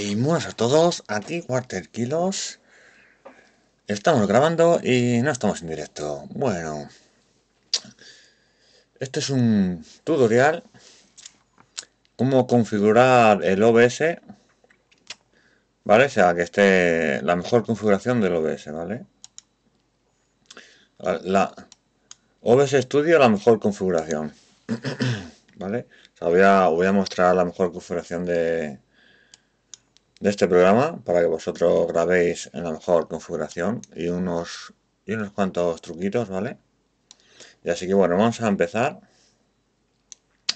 Y buenas a todos, aquí Water Kilos. Estamos grabando y no estamos en directo. Bueno, este es un tutorial. Cómo configurar el OBS. ¿Vale? O sea, que esté la mejor configuración del OBS, ¿vale? La OBS Studio, la mejor configuración. ¿Vale? O sea, voy a mostrar la mejor configuración de de este programa para que vosotros grabéis en la mejor configuración y unos, y unos cuantos truquitos, ¿vale? Y así que bueno, vamos a empezar.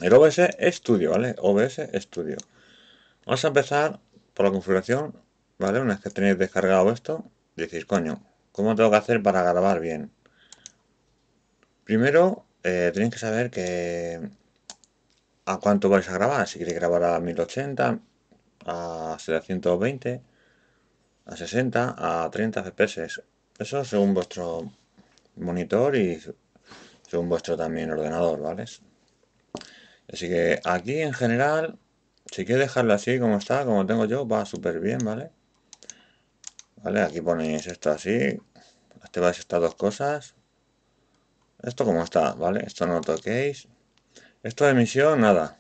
El OBS Studio, ¿vale? OBS Studio. Vamos a empezar por la configuración, ¿vale? Una vez que tenéis descargado esto, decís, coño, ¿cómo tengo que hacer para grabar bien? Primero, eh, tenéis que saber que a cuánto vais a grabar. Si queréis grabar a 1080, a 720, a 60, a 30 FPS. Eso según vuestro monitor y según vuestro también ordenador, ¿vale? Así que aquí en general, si quieres dejarlo así como está, como tengo yo, va súper bien, ¿vale? ¿Vale? Aquí ponéis esto así, activáis estas dos cosas. Esto como está, ¿vale? Esto no lo toquéis. Esto de emisión, nada.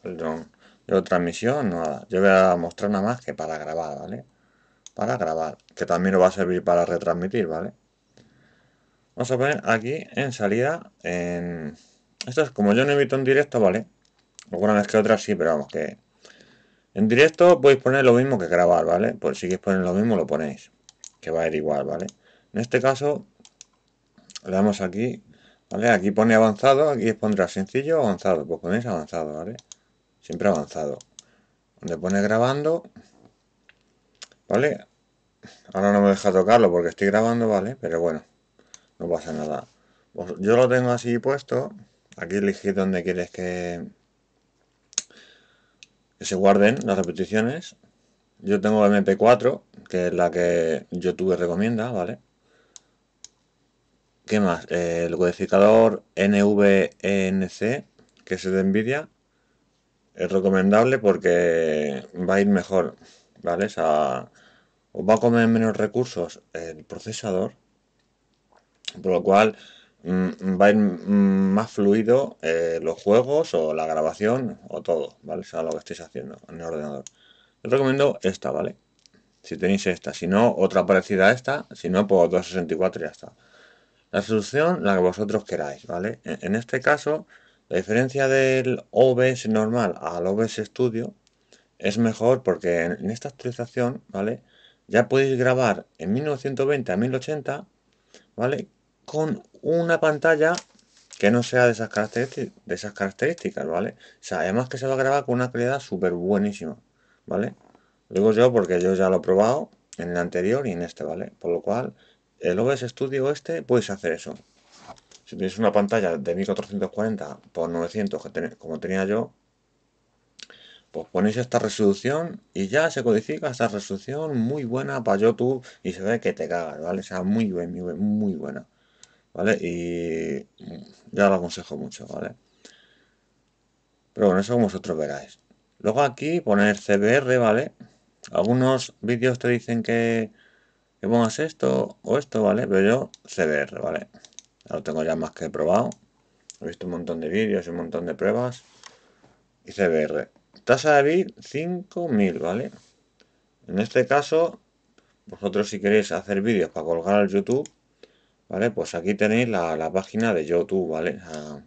Perdón otra nada. Yo voy a mostrar nada más que para grabar, ¿vale? Para grabar, que también nos va a servir para retransmitir, ¿vale? Vamos a poner aquí en salida, en... Esto es como yo no evito en directo, ¿vale? Alguna vez que otra sí, pero vamos, que... En directo podéis poner lo mismo que grabar, ¿vale? Pues si queréis poner lo mismo, lo ponéis. Que va a ir igual, ¿vale? En este caso, le damos aquí, ¿vale? Aquí pone avanzado, aquí pondrá sencillo avanzado. Pues ponéis avanzado, ¿vale? siempre avanzado. Donde pone grabando, ¿vale? Ahora no me deja tocarlo porque estoy grabando, ¿vale? Pero bueno, no pasa nada. Pues yo lo tengo así puesto. Aquí elegir donde quieres que, que se guarden las repeticiones. Yo tengo MP4, que es la que YouTube recomienda, ¿vale? ¿Qué más? Eh, el codificador NVNC e que es de NVIDIA es recomendable porque va a ir mejor, ¿vale? O va a comer menos recursos el procesador, por lo cual mm, va a ir mm, más fluido eh, los juegos o la grabación o todo, ¿vale? O lo que estéis haciendo en el ordenador. Os recomiendo esta, ¿vale? Si tenéis esta, si no, otra parecida a esta, si no, pues 264 y ya está. La solución, la que vosotros queráis, ¿vale? En este caso, la diferencia del OBS normal al OBS Studio es mejor porque en esta actualización, ¿vale? Ya podéis grabar en 1920 a 1080, ¿vale? Con una pantalla que no sea de esas, características, ¿vale? O sea, además que se va a grabar con una calidad súper buenísima, ¿vale? Lo digo yo porque yo ya lo he probado en el anterior y en este, ¿vale? Por lo cual, el OBS Studio este, podéis hacer eso. Si tenéis una pantalla de 1440 x 900 que como tenía yo, pues ponéis esta resolución y ya se codifica esta resolución muy buena para YouTube y se ve que te cagas, ¿vale? O sea, muy, bien, muy, muy buena, ¿vale? Y ya lo aconsejo mucho, ¿vale? Pero bueno, eso como vosotros veráis. Luego aquí poner CBR, ¿vale? Algunos vídeos te dicen que, que pongas esto o esto, ¿vale? Pero yo CBR, ¿vale? Lo tengo ya más que probado. He visto un montón de vídeos un montón de pruebas. Y CBR. Tasa de bit 5000, ¿vale? En este caso, vosotros si queréis hacer vídeos para colgar al YouTube, ¿vale? Pues aquí tenéis la, página de YouTube, ¿vale? Ah,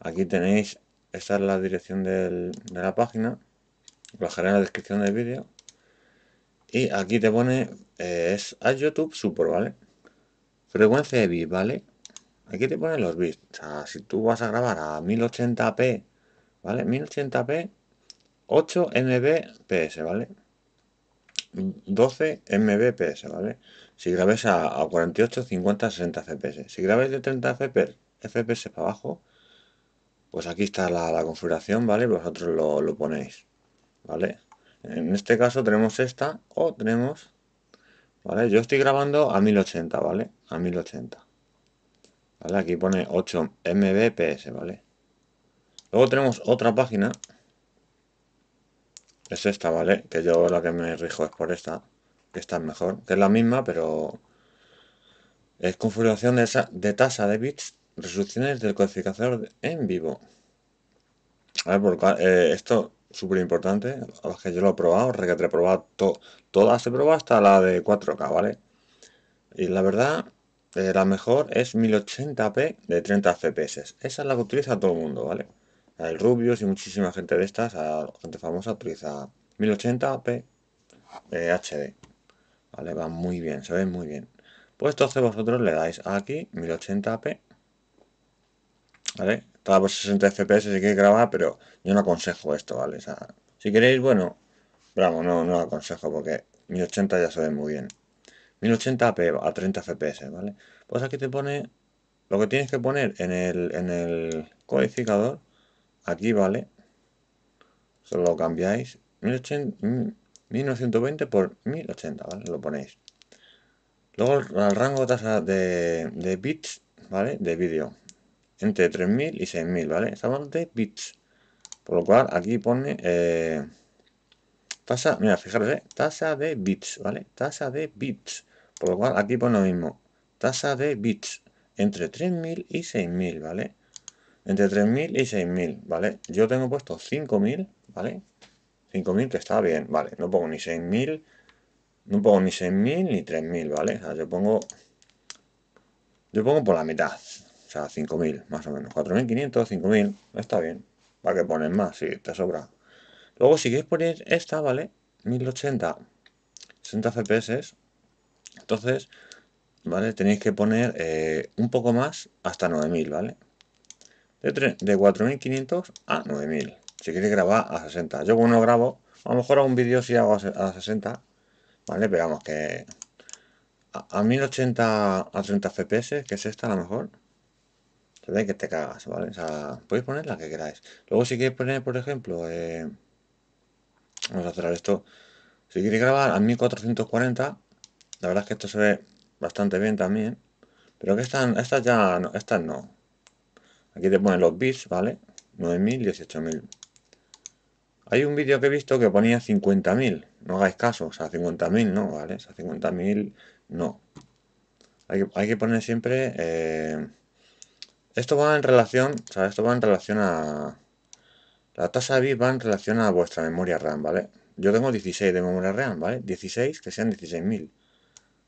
aquí tenéis, esta es la dirección de la página. Lo dejaré en la descripción del vídeo. Y aquí te pone, eh, es a YouTube Super, ¿vale? Frecuencia de ¿vale? Aquí te ponen los bits. O sea, si tú vas a grabar a 1080p, ¿vale? 1080p, 8 mbps, ¿vale? 12 mbps, ¿vale? Si grabes a, 48, 50, 60 fps. Si grabes de 30 fps, fps para abajo, pues aquí está la, configuración, ¿vale? Vosotros lo, lo, ponéis, ¿vale? En este caso tenemos esta o tenemos, ¿vale? Yo estoy grabando a 1080, ¿vale? A 1080 aquí pone 8 Mbps, ¿vale? Luego tenemos otra página. Es esta, ¿vale? Que yo la que me rijo es por esta. Que está mejor. Que es la misma, pero... Es configuración de, esa, de tasa de bits. Resoluciones del codificador en vivo. A ver, porque eh, esto súper importante. que yo lo he probado, que probado todas. se probado hasta la de 4K, ¿vale? Y la verdad la mejor es 1080p de 30 fps. Esa es la que utiliza todo el mundo, ¿vale? El Rubius y muchísima gente de estas, gente famosa, utiliza 1080p HD. ¿Vale? Va muy bien, se ve muy bien. Pues entonces vosotros le dais aquí 1080p. ¿Vale? Está por 60 fps si queréis grabar, pero yo no aconsejo esto, ¿vale? si queréis, bueno, bravo, no, no aconsejo porque 1080 ya se ve muy bien. 1080p a 30 fps, ¿vale? Pues aquí te pone lo que tienes que poner en el, en el codificador, aquí, ¿vale? Solo cambiáis 1920 por 1080, ¿vale? Lo ponéis. Luego el rango de tasa de, de bits, ¿vale? De vídeo. Entre 3000 y 6000, ¿vale? Estamos de bits. Por lo cual aquí pone... Eh, tasa, mira, fijaros, eh, tasa de bits, ¿vale? Tasa de bits, por lo cual aquí pone lo mismo, tasa de bits entre 3.000 y 6.000, ¿vale? Entre 3.000 y 6.000, ¿vale? Yo tengo puesto 5.000, ¿vale? 5.000 que está bien, ¿vale? No pongo ni 6.000, no pongo ni 6.000 ni 3.000, ¿vale? O sea, yo pongo, yo pongo por la mitad, o sea, 5.000 más o menos, 4.500, 5.000, está bien. ¿Para qué pones más? Si sí, te sobra. Luego, si queréis poner esta, ¿vale? 1080, 60 FPS. Entonces, ¿vale? Tenéis que poner eh, un poco más hasta 9000, ¿vale? De, 4500 a 9000. Si queréis grabar a 60. Yo bueno grabo, a lo mejor a un vídeo si hago a 60, ¿vale? Pero vamos, que a, 1080 a 30 FPS, que es esta a lo mejor, se que te cagas, ¿vale? O sea, podéis poner la que queráis. Luego si queréis poner, por ejemplo, eh, Vamos a cerrar esto. Si quieres grabar a 1440, la verdad es que esto se ve bastante bien también. Pero que están estas ya, no, estas no. Aquí te ponen los bits, ¿vale? 9.000, 18.000. Hay un vídeo que he visto que ponía 50.000. No hagáis caso, o sea, 50.000 no, ¿vale? O sea, 50.000 no. Hay que, hay que, poner siempre... Eh, esto va en relación, o sea, esto va en relación a la tasa de va en relación a vuestra memoria RAM, ¿vale? Yo tengo 16 de memoria RAM, ¿vale? 16, que sean 16.000.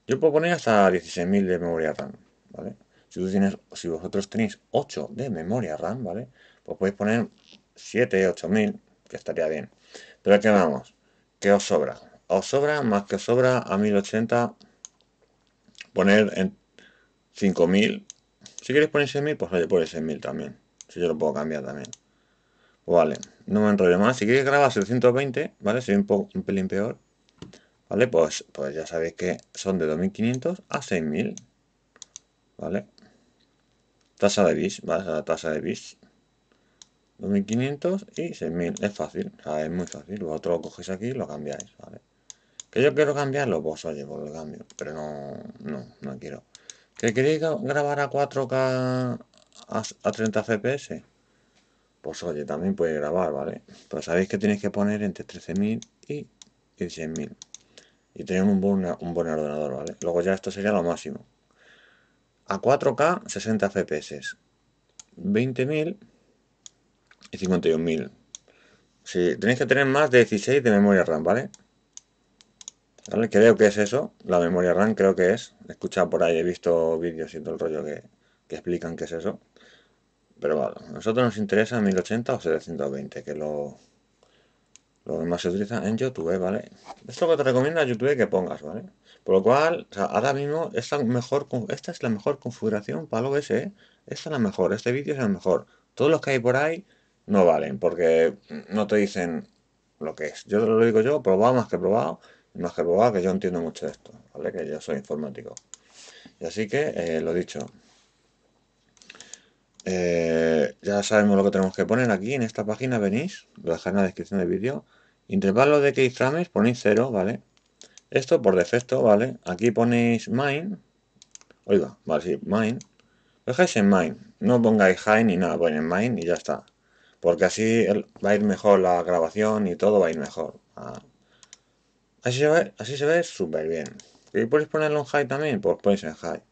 Yo puedo poner hasta 16.000 de memoria RAM, ¿vale? Si, tú tienes, si vosotros tenéis 8 de memoria RAM, ¿vale? Pues podéis poner 7, 8.000, que estaría bien. Pero aquí vamos, ¿qué os sobra? Os sobra, más que os sobra, a 1080 poner en 5.000. Si queréis poner 6.000, pues oye, poner 6.000 también. Si yo lo puedo cambiar también. Vale, no me enrollo más. Si quieres grabar 720, ¿vale? Soy un, un pelín peor. ¿Vale? Pues, pues ya sabéis que son de 2500 a 6000. ¿Vale? Tasa de bits, ¿vale? La tasa de bits 2500 y 6000. Es fácil, es muy fácil. Vosotros lo cogéis aquí y lo cambiáis, ¿vale? Que yo quiero cambiarlo, pues oye, pues lo cambio. Pero no, no, no quiero. ¿Que queréis grabar a 4K a, a 30 FPS? pues oye, también puede grabar, ¿vale? Pero sabéis que tenéis que poner entre 13.000 y 16.000. Y tener un buen, un buen ordenador, ¿vale? Luego ya esto sería lo máximo. A 4K, 60 FPS. 20.000 y 51.000. sí, tenéis que tener más de 16 de memoria RAM, ¿vale? ¿Vale? Creo que es eso, la memoria RAM creo que es. He escuchado por ahí, he visto vídeos y todo el rollo que, que explican qué es eso. Pero bueno, a nosotros nos interesa 1080 o 720, que lo, lo más se utiliza en YouTube, ¿vale? Esto que te recomienda YouTube que pongas, ¿vale? Por lo cual, ahora mismo esta, mejor, esta es la mejor configuración para lo que Esta es la mejor, este vídeo es el mejor. Todos los que hay por ahí no valen, porque no te dicen lo que es. Yo te lo digo yo, probado más que probado, más que probado, que yo entiendo mucho de esto, ¿vale? Que yo soy informático. Y así que, eh, lo dicho, eh, ya sabemos lo que tenemos que poner aquí en esta página, venís, lo en la descripción del vídeo. Intervalo de keyframes, ponéis 0, ¿vale? Esto por defecto, ¿vale? Aquí ponéis mine. Oiga, vale, si mine. dejáis en mine. No pongáis high ni nada, ponéis en mine y ya está. Porque así va a ir mejor la grabación y todo va a ir mejor. Ah. Así se ve, así se ve súper bien. ¿Y podéis ponerlo en high también? Pues ponéis en high.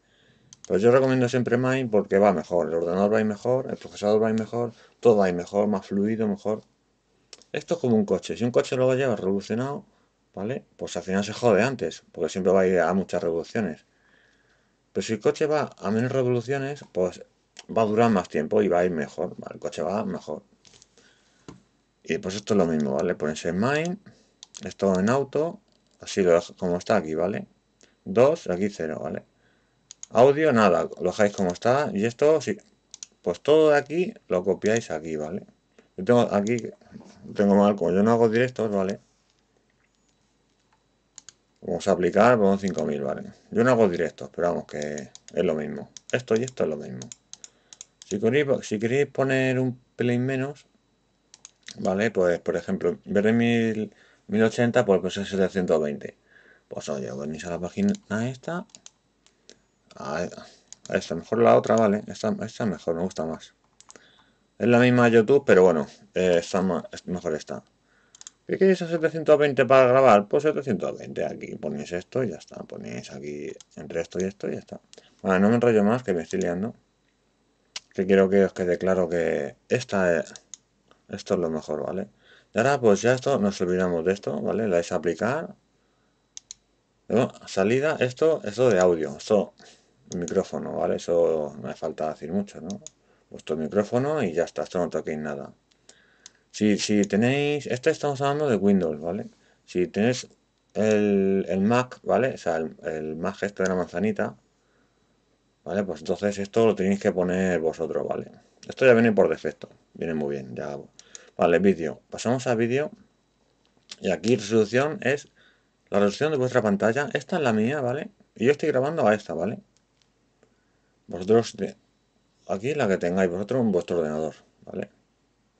Pero pues yo recomiendo siempre Mine porque va mejor. El ordenador va mejor, el procesador va mejor, todo va mejor, más fluido, mejor. Esto es como un coche. Si un coche a lleva revolucionado, ¿vale? Pues al final se jode antes, porque siempre va a ir a muchas revoluciones. Pero si el coche va a menos revoluciones, pues va a durar más tiempo y va a ir mejor. El coche va mejor. Y pues esto es lo mismo, ¿vale? Pones en main esto en auto, así lo dejo como está aquí, ¿vale? 2, aquí 0, ¿vale? Audio, nada, lo dejáis como está. Y esto, sí, pues todo de aquí lo copiáis aquí, ¿vale? Yo tengo aquí, tengo mal, como yo no hago directos, ¿vale? Vamos a aplicar, cinco 5000, ¿vale? Yo no hago directos, pero vamos, que es lo mismo. Esto y esto es lo mismo. Si queréis, si queréis poner un Play menos, ¿vale? Pues, por ejemplo, Verde 1080, pues, 720. Pues oye, venís a la página esta, a ah, esta, mejor la otra, vale. Esta, esta mejor, me gusta más. Es la misma YouTube, pero bueno, eh, está mejor esta. ¿Qué queréis a 720 para grabar? Pues 720, aquí ponéis esto y ya está. Ponéis aquí entre esto y esto y ya está. Bueno, no me enrollo más, que me estoy liando. Que quiero que os quede claro que esta es, esto es lo mejor, ¿vale? Y ahora pues ya esto, nos olvidamos de esto, ¿vale? la vais a aplicar. salida, esto, esto de audio. Esto micrófono, ¿vale? Eso no hace falta decir mucho, ¿no? el micrófono y ya está, esto no toquéis nada. Si, si tenéis, esto estamos hablando de Windows, ¿vale? Si tenéis el, Mac, ¿vale? O sea, el, el, Mac este de la manzanita, ¿vale? Pues entonces esto lo tenéis que poner vosotros, ¿vale? Esto ya viene por defecto, viene muy bien, ya. Vale, vídeo. Pasamos a vídeo. Y aquí resolución es la resolución de vuestra pantalla. Esta es la mía, ¿vale? Y yo estoy grabando a esta, ¿vale? Vosotros, aquí la que tengáis vosotros en vuestro ordenador, ¿vale?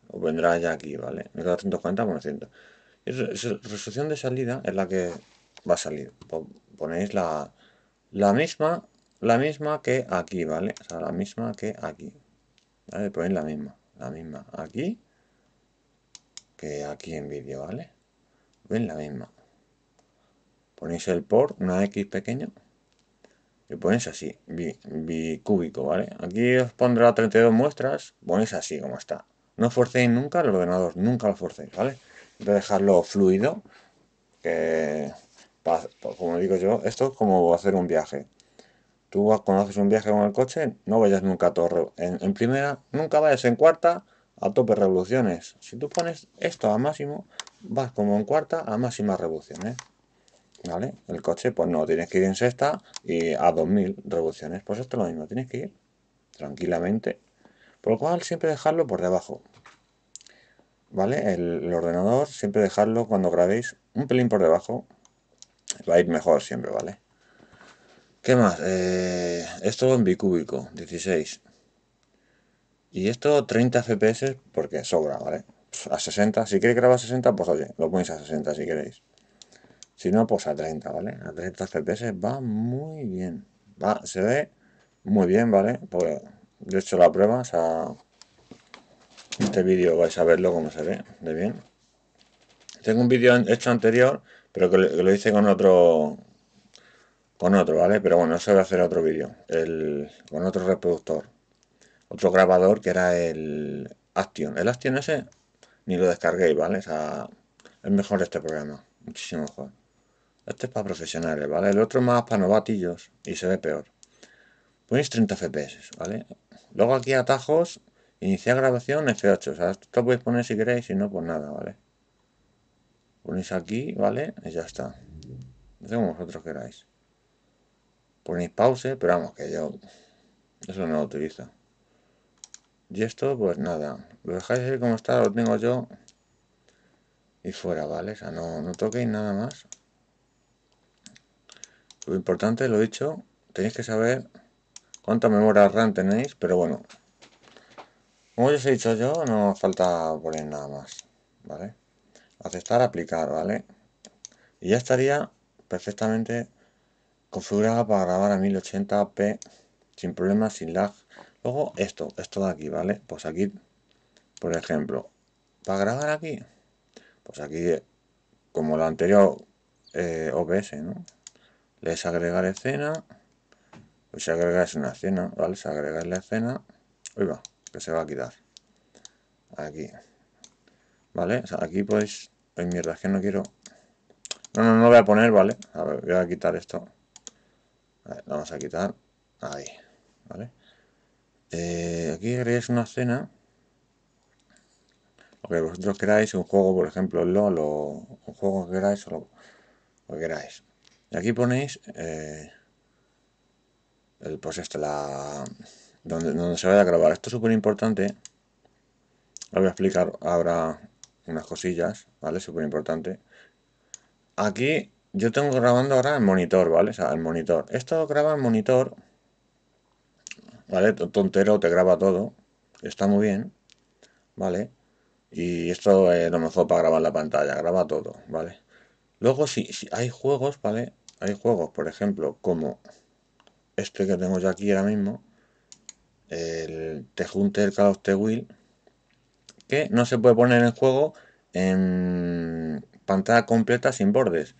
Os vendrá ya aquí, ¿vale? Me 140 por resolución de salida es la que va a salir. Pues ponéis la, la misma la misma que aquí, ¿vale? O sea, la misma que aquí. ¿Vale? Ponéis la misma. La misma aquí que aquí en vídeo, ¿vale? Ven la misma. Ponéis el port, una X pequeño y ponéis así, bicúbico, ¿vale? Aquí os pondrá 32 muestras, ponéis así como está. No forcéis nunca el ordenador, nunca lo forcéis, ¿vale? De dejarlo fluido, que, como digo yo, esto es como hacer un viaje. Tú cuando haces un viaje con el coche, no vayas nunca a torre en, primera, nunca vayas en cuarta a tope revoluciones. Si tú pones esto a máximo, vas como en cuarta a máxima revoluciones. ¿eh? ¿vale? El coche, pues no, tienes que ir en sexta y a 2000 revoluciones. Pues esto es lo mismo, tienes que ir tranquilamente. Por lo cual, siempre dejarlo por debajo. ¿Vale? El, ordenador, siempre dejarlo cuando grabéis un pelín por debajo. Va a ir mejor siempre, ¿vale? ¿Qué más? Eh, esto en bicúbico, 16. Y esto 30 FPS porque sobra, ¿vale? A 60. Si queréis grabar a 60, pues oye, lo ponéis a 60 si queréis. Si no, pues a 30, ¿vale? A 30 FPS va muy bien. Va, se ve muy bien, ¿vale? pues yo hecho la prueba, o este vídeo vais a verlo como se ve, de bien. Tengo un vídeo hecho anterior, pero que lo, hice con otro, con otro, ¿vale? Pero bueno, eso voy a hacer otro vídeo, con otro reproductor, otro grabador que era el Action. El Action ese ni lo descarguéis, ¿vale? O sea, es mejor este programa, muchísimo mejor. Este es para profesionales, ¿vale? El otro más para novatillos y se ve peor. Ponéis 30 FPS, ¿vale? Luego aquí atajos, iniciar grabación F8. O sea, esto lo podéis poner si queréis, y no, pues nada, ¿vale? Ponéis aquí, ¿vale? Y ya está. Hacemos como vosotros queráis. Ponéis pause, pero vamos, que yo eso no lo utilizo. Y esto, pues nada. Lo dejáis así como está, lo tengo yo. Y fuera, ¿vale? O sea, no, no toquéis nada más. Lo importante, lo dicho, tenéis que saber cuánta memoria RAM tenéis, pero bueno. Como ya os he dicho yo, no falta poner nada más, ¿vale? Aceptar, aplicar, ¿vale? Y ya estaría perfectamente configurada para grabar a 1080p sin problemas, sin lag. Luego esto, esto de aquí, ¿vale? Pues aquí, por ejemplo, para grabar aquí, pues aquí, como la anterior eh, OBS, ¿no? les es agregar escena, pues si agregas una escena, ¿vale? Si agregas la escena, uy va, que se va a quitar. Aquí, ¿vale? aquí podéis, pues mierda, es que no quiero, no, no, no voy a poner, ¿vale? A ver, voy a quitar esto. A vamos a quitar, ahí, ¿vale? Eh, aquí agregáis una escena, Lo que vosotros queráis un juego, por ejemplo, LOL un juego que queráis o lo que queráis. Y aquí ponéis eh, el, pues esta la donde, donde se vaya a grabar esto es súper importante lo voy a explicar ahora unas cosillas vale súper importante aquí yo tengo grabando ahora el monitor vale o sea el monitor esto graba el monitor vale tontero te graba todo está muy bien vale y esto es no mejor para grabar la pantalla graba todo vale Luego, si, hay juegos, ¿vale? Hay juegos, por ejemplo, como este que tengo yo aquí ahora mismo, el Te del el of the Will que no se puede poner en juego en pantalla completa sin bordes.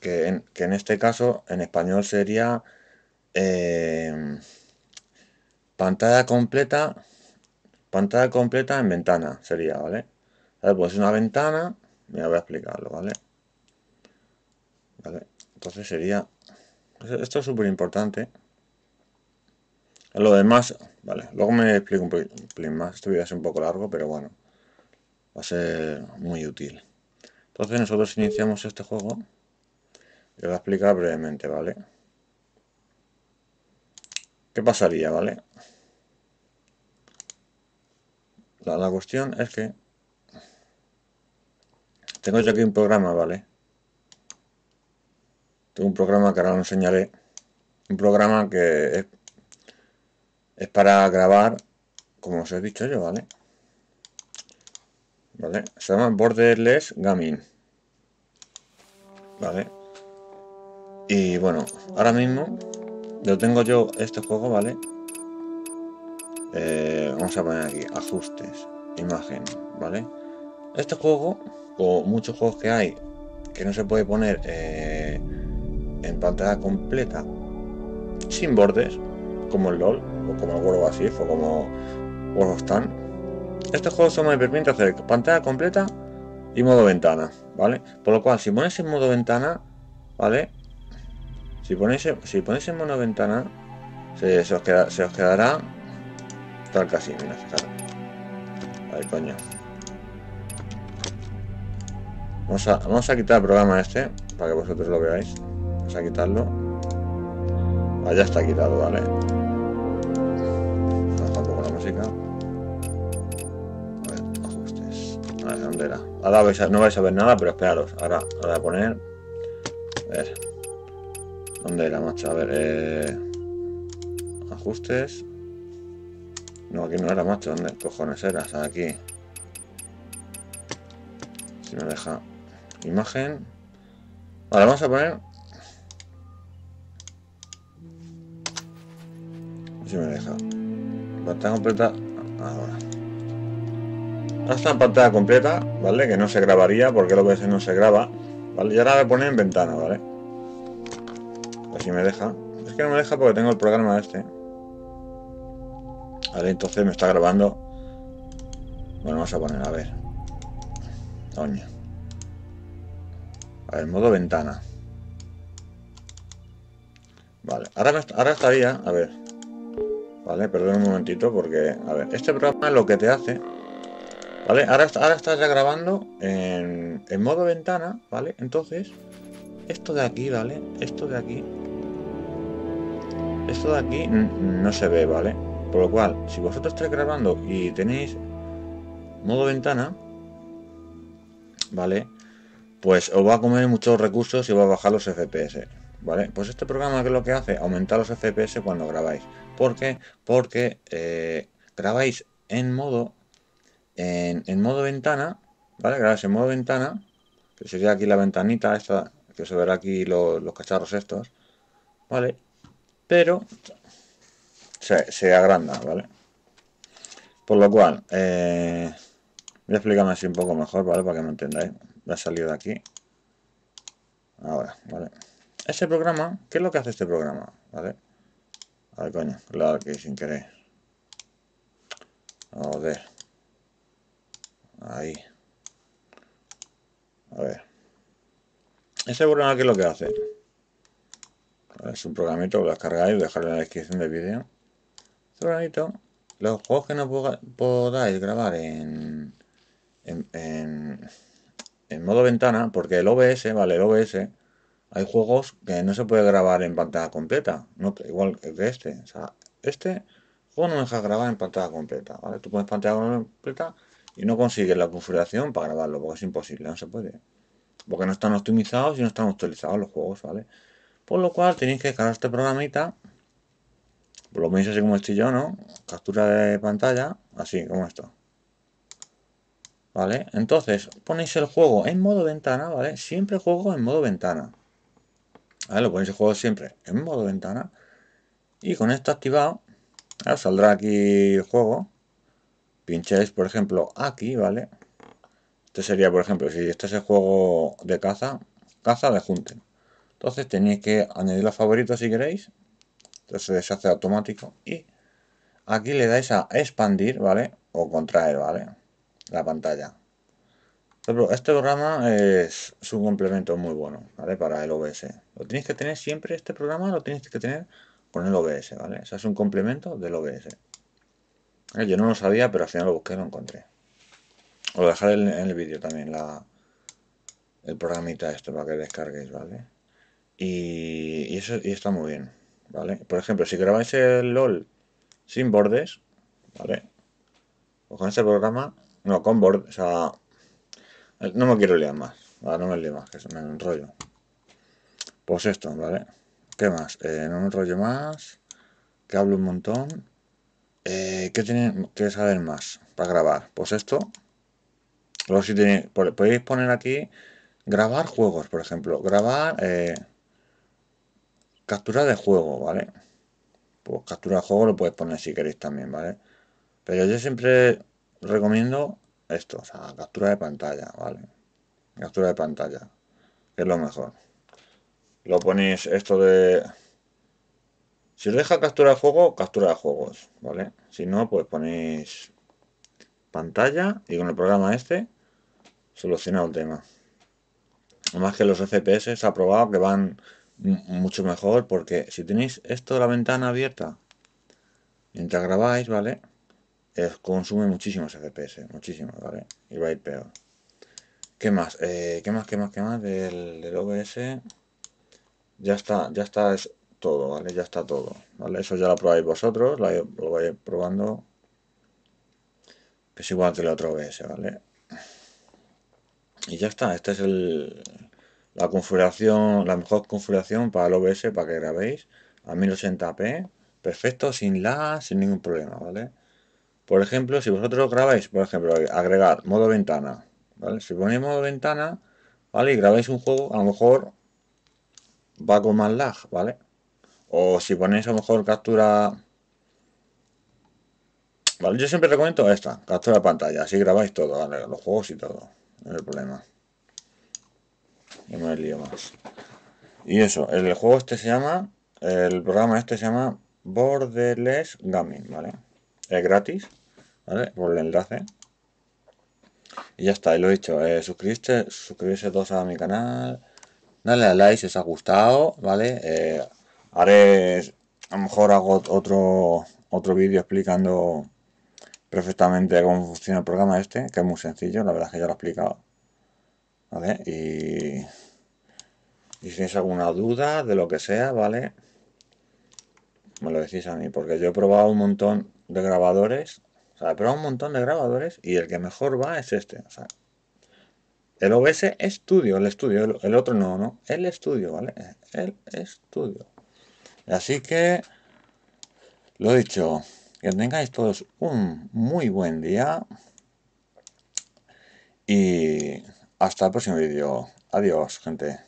Que en, este caso, en español sería eh, pantalla completa, pantalla completa en ventana, sería, ¿vale? Pues una ventana, me voy a explicarlo, ¿vale? Entonces sería... Esto es súper importante. Lo demás, vale, luego me explico un pelín más. Esto voy a un poco largo, pero bueno, va a ser muy útil. Entonces nosotros iniciamos este juego. Y lo voy a explicar brevemente, ¿vale? ¿Qué pasaría, vale? La, la cuestión es que tengo yo aquí un programa, ¿vale? un programa que ahora lo enseñaré. Un programa que es, para grabar, como os he dicho yo, ¿vale? ¿Vale? Se llama Borderless Gaming. ¿Vale? Y bueno, ahora mismo lo tengo yo este juego, ¿vale? Eh, vamos a poner aquí, ajustes, imagen, ¿vale? Este juego, o muchos juegos que hay, que no se puede poner eh, pantalla completa, sin bordes, como el LOL, o como el World así o como World estos juegos Este juego solo me permite hacer pantalla completa y modo ventana, ¿vale? Por lo cual, si pones en modo ventana, ¿vale? Si ponéis, si ponéis en modo ventana, se, os, queda, se os quedará tal casi, mira, coño. Vamos a, vamos a quitar el programa este, para que vosotros lo veáis a quitarlo. ya está quitado, ¿vale? Baja un poco la música. A ver, ajustes. A ver, ¿dónde era? Ahora vais a, no vais a ver nada, pero esperaros. Ahora, ahora a poner. A ver. ¿Dónde era, macho? A ver, eh, Ajustes. No, aquí no era, macho. ¿Dónde cojones eras? Aquí. Si me deja. Imagen. ahora vamos a poner Si me deja. Pantalla completa. Ahora. Hasta pantalla completa, ¿vale? Que no se grabaría porque lo que no se graba. ¿Vale? Y ahora voy a poner en ventana, ¿vale? ¿Así si me deja. Es que no me deja porque tengo el programa este. Vale, entonces me está grabando. Bueno, vamos a poner, a ver. Doña. A ver, modo ventana. Vale, ahora, ahora estaría, a ver, Vale, perdón un momentito porque, a ver, este programa lo que te hace... Vale, ahora, ahora estás ya grabando en, modo ventana, ¿vale? Entonces, esto de aquí, ¿vale? Esto de aquí... Esto de aquí no se ve, ¿vale? Por lo cual, si vosotros estáis grabando y tenéis modo ventana, ¿vale? Pues os va a comer muchos recursos y va a bajar los FPS. ¿Vale? Pues este programa que lo que hace, aumentar los FPS cuando grabáis. ¿Por qué? Porque eh, grabáis en modo en, modo ventana, ¿vale? Grabáis en modo ventana, que sería aquí la ventanita esta, que se verá aquí los cacharros estos, ¿vale? Pero se, agranda, ¿vale? Por lo cual, eh, voy a explicarme así un poco mejor, ¿vale? Para que me entendáis. Voy a salir de aquí. Ahora, ¿vale? vale ese programa, ¿qué es lo que hace este programa? ¿Vale? A ver, coño, claro que sin querer. ver Ahí. A ver. Ese programa, ¿qué es lo que hace? Pues es un programito, lo descargáis, dejarlo en la descripción del vídeo. Este programito, los juegos que no podáis grabar en, en, en, en modo ventana, porque el OBS, vale, el OBS hay juegos que no se puede grabar en pantalla completa, no, igual que este. este juego no deja grabar en pantalla completa, ¿vale? Tú pones pantalla completa y no consigues la configuración para grabarlo, porque es imposible, no se puede. Porque no están optimizados y no están actualizados los juegos, ¿vale? Por lo cual tenéis que cargar este programita, por lo menos así como estoy yo, ¿no? Captura de pantalla, así como esto. ¿Vale? Entonces, ponéis el juego en modo ventana, ¿vale? Siempre juego en modo ventana. Lo el juego siempre en modo ventana. Y con esto activado, saldrá aquí el juego. Pincháis, por ejemplo, aquí, ¿vale? Este sería, por ejemplo, si este es el juego de caza, caza de junte. Entonces tenéis que añadir los favoritos si queréis. Entonces se hace automático. Y aquí le dais a expandir, ¿vale? O contraer, ¿vale? La pantalla. Este programa es un complemento muy bueno, ¿vale? Para el OBS. Lo tienes que tener siempre, este programa lo tienes que tener con el OBS, ¿vale? O sea, es un complemento del OBS. Eh, yo no lo sabía, pero al final lo busqué y lo encontré. Os lo dejaré en el vídeo también, la, el programita esto, para que descarguéis, ¿vale? Y, eso está muy bien, ¿vale? Por ejemplo, si grabáis el LOL sin bordes, ¿vale? Pues con este programa, no, con bordes, o sea, no me quiero liar más, no me lío más, que se me enrollo. Pues esto, ¿vale? ¿Qué más? Eh, no me rollo más. Que hablo un montón. Eh, ¿Qué tienen que saber más para grabar? Pues esto. Luego si tenéis podéis poner aquí grabar juegos, por ejemplo. Grabar eh, captura de juego, ¿vale? Pues captura de juego lo puedes poner si queréis también, ¿vale? Pero yo siempre recomiendo esto, o sea, captura de pantalla, ¿vale? Captura de pantalla, que es lo mejor. Lo ponéis esto de... Si os deja captura de juego, captura de juegos, ¿vale? Si no, pues ponéis pantalla y con el programa este solucionado el tema. Además que los FPS se ha probado que van mucho mejor porque si tenéis esto de la ventana abierta mientras grabáis, ¿vale? Es, consume muchísimos FPS, muchísimos, ¿vale? Y va a ir peor. ¿Qué más? Eh, ¿Qué más, qué más, qué más del, del OBS? Ya está, ya está es todo, ¿vale? Ya está todo, ¿vale? Eso ya lo probáis vosotros, lo, vais probando. Que es igual que el otro OBS, ¿vale? Y ya está, esta es el, la configuración, la mejor configuración para el OBS para que grabéis a 1080p, perfecto, sin la, sin ningún problema, ¿vale? Por ejemplo, si vosotros grabáis, por ejemplo, agregar modo ventana, ¿vale? Si ponéis modo ventana, ¿vale? Y grabáis un juego, a lo mejor va con más lag, ¿vale? O si ponéis a lo mejor captura... Vale, yo siempre recomiendo esta, captura de pantalla, así grabáis todo, los juegos y todo, no es el problema. No me lío más. Y eso, el juego este se llama, el programa este se llama Borderless Gaming, ¿vale? Es gratis, ¿vale? Por el enlace. Y ya está, y lo he dicho, eh, suscribirse, suscribirse todos a mi canal, Dale al like si os ha gustado, ¿vale? Eh, haré, a lo mejor hago otro, otro vídeo explicando perfectamente cómo funciona el programa este, que es muy sencillo, la verdad es que ya lo he explicado. ¿Vale? Y, y si tenéis alguna duda de lo que sea, ¿vale? Me lo decís a mí, porque yo he probado un montón de grabadores, o sea, he probado un montón de grabadores y el que mejor va es este, o sea, el OBS estudio, el estudio, el, otro no, ¿no? El estudio, ¿vale? El estudio. Así que, lo dicho, que tengáis todos un muy buen día y hasta el próximo vídeo. Adiós, gente.